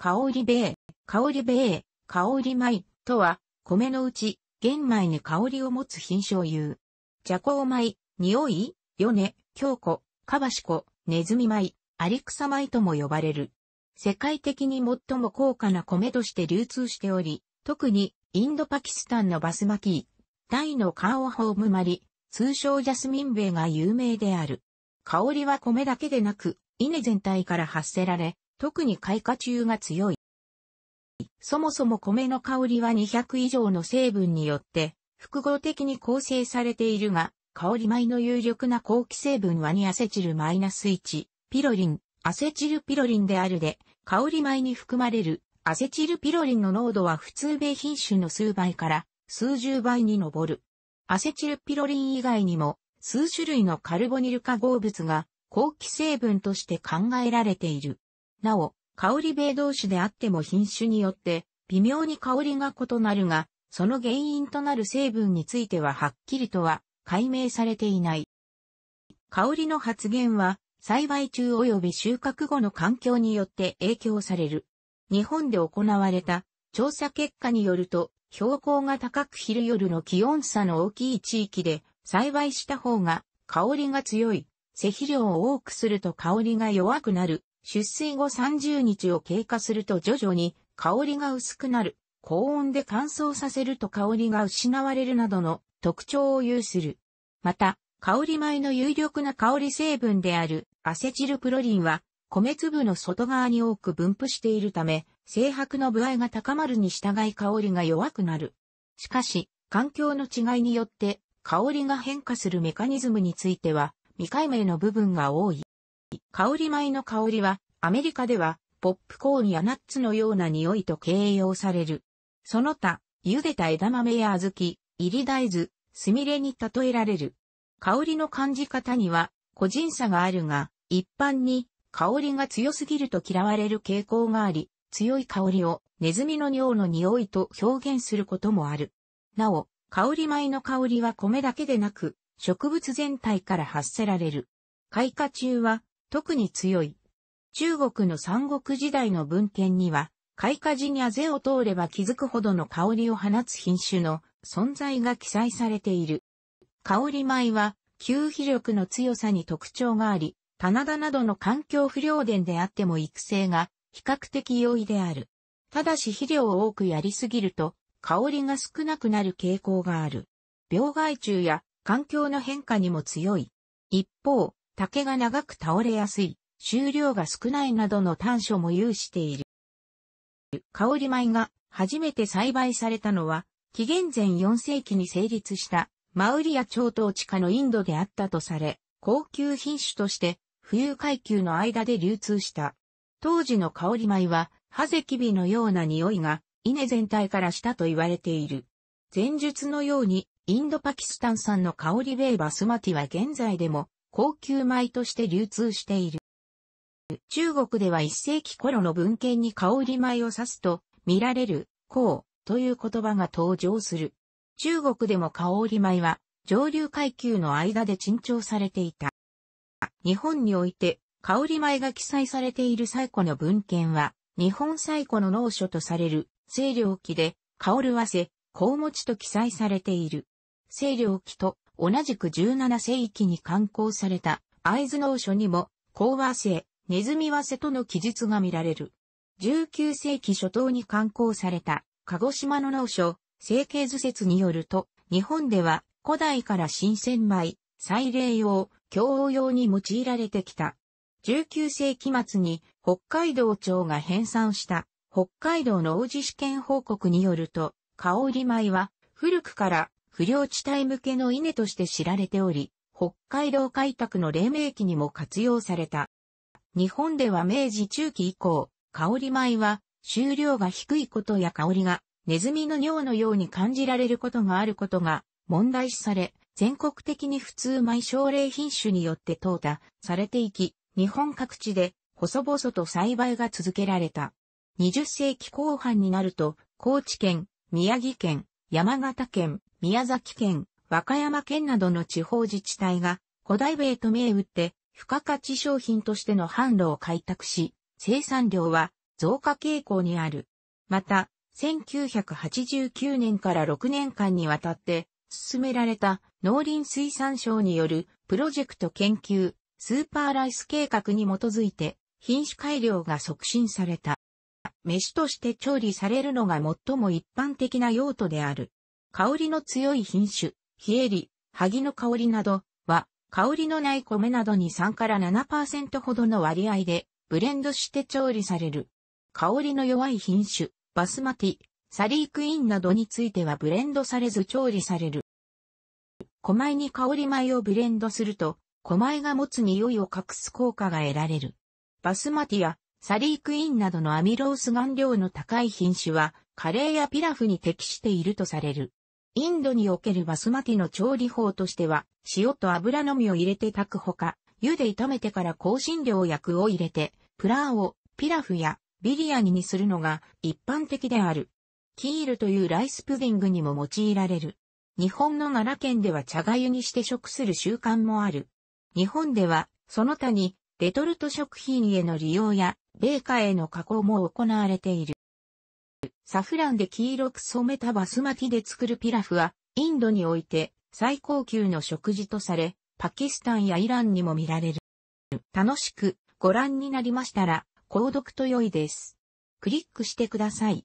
香り米、香り米、香り米とは、米のうち、玄米に香りを持つ品種を言う。蛇行米、匂い、ヨネ、京子、かばしこ、ネズミ米、アリクサ米とも呼ばれる。世界的に最も高価な米として流通しており、特にインドパキスタンのバスマキー、タイのカオホームマリ、通称ジャスミンベイが有名である。香りは米だけでなく、稲全体から発せられ、特に開花中が強い。そもそも米の香りは200以上の成分によって複合的に構成されているが、香り米の有力な後期成分はニアセチル -1、ピロリン、アセチルピロリンであるで、香り米に含まれるアセチルピロリンの濃度は普通米品種の数倍から数十倍に上る。アセチルピロリン以外にも数種類のカルボニル化合物が後期成分として考えられている。なお、香り米同士であっても品種によって微妙に香りが異なるが、その原因となる成分についてははっきりとは解明されていない。香りの発現は栽培中及び収穫後の環境によって影響される。日本で行われた調査結果によると、標高が高く昼夜の気温差の大きい地域で栽培した方が香りが強い、施肥量を多くすると香りが弱くなる出水後30日を経過すると徐々に香りが薄くなる。高温で乾燥させると香りが失われるなどの特徴を有する。また、香り米の有力な香り成分であるアセチルプロリンは米粒の外側に多く分布しているため、生白の部合が高まるに従い香りが弱くなる。しかし、環境の違いによって香りが変化するメカニズムについては未解明の部分が多い。香り米の香りは、アメリカでは、ポップコーンやナッツのような匂いと形容される。その他、茹でた枝豆や小豆、入り大豆、スミレに例えられる。香りの感じ方には、個人差があるが、一般に、香りが強すぎると嫌われる傾向があり、強い香りをネズミの尿の匂いと表現することもある。なお、香り米の香りは米だけでなく、植物全体から発せられる。開花中は特に強い。中国の三国時代の文献には、開花時にあぜを通れば気づくほどの香りを放つ品種の存在が記載されている。香り米は、吸肥力の強さに特徴があり、棚田などの環境不良田であっても育成が比較的容易である。ただし肥料を多くやりすぎると、香りが少なくなる傾向がある。病害虫や環境の変化にも強い。一方、竹が長く倒れやすい、収量が少ないなどの短所も有している。香り米が初めて栽培されたのは、紀元前4世紀に成立したマウリア朝統地下のインドであったとされ、高級品種として富裕階級の間で流通した。当時の香り米は、ハゼキビのような匂いが稲全体からしたと言われている。前述のように、インドパキスタン産の香りベイバスマティは現在でも高級米として流通している。中国では一世紀頃の文献に香り米を指すと、見られる、こう、という言葉が登場する。中国でも香り米は、上流階級の間で珍重されていた。日本において、香り米が記載されている最古の文献は、日本最古の農書とされる、清涼記で、香るわせ、香持ちと記載されている。清涼記と同じく17世紀に刊行された会津農書にも、講和性、ネズミ和瀬との記述が見られる。19世紀初頭に刊行された鹿児島の農書、成形図説によると、日本では古代から新鮮米、祭礼用、共応用に用いられてきた。19世紀末に北海道庁が編纂した北海道農事試験報告によると、香り米は古くから不良地帯向けの稲として知られており、北海道開拓の黎明期にも活用された。日本では明治中期以降、香り米は収量が低いことや香りがネズミの尿のように感じられることがあることが問題視され、全国的に普通米奨励品種によって淘汰されていき、日本各地で細々と栽培が続けられた。20世紀後半になると、高知県、宮城県、山形県、宮崎県、和歌山県などの地方自治体が、古代米と銘打って、付加価値商品としての販路を開拓し、生産量は増加傾向にある。また、1989年から6年間にわたって、進められた農林水産省によるプロジェクト研究、スーパーライス計画に基づいて、品種改良が促進された。飯として調理されるのが最も一般的な用途である。香りの強い品種、ヒエリ、ハギの香りなどは、香りのない米などに3から7%ほどの割合で、ブレンドして調理される。香りの弱い品種、バスマティ、サリークイーンなどについてはブレンドされず調理される。米に香り米をブレンドすると、米が持つ匂いを隠す効果が得られる。バスマティやサリークイーンなどのアミロース含量の高い品種は、カレーやピラフに適しているとされる。インドにおけるバスマティの調理法としては、塩と油のみを入れて炊くほか、湯で炒めてから香辛料薬を入れて、プラーをピラフやビリヤニにするのが一般的である。キールというライスプディングにも用いられる。日本の奈良県では茶がゆにして食する習慣もある。日本では、その他に、レトルト食品への利用や、米菓への加工も行われている。サフランで黄色く染めたバスマティで作るピラフは、インドにおいて最高級の食事とされ、パキスタンやイランにも見られる。楽しくご覧になりましたら、購読と良いです。クリックしてください。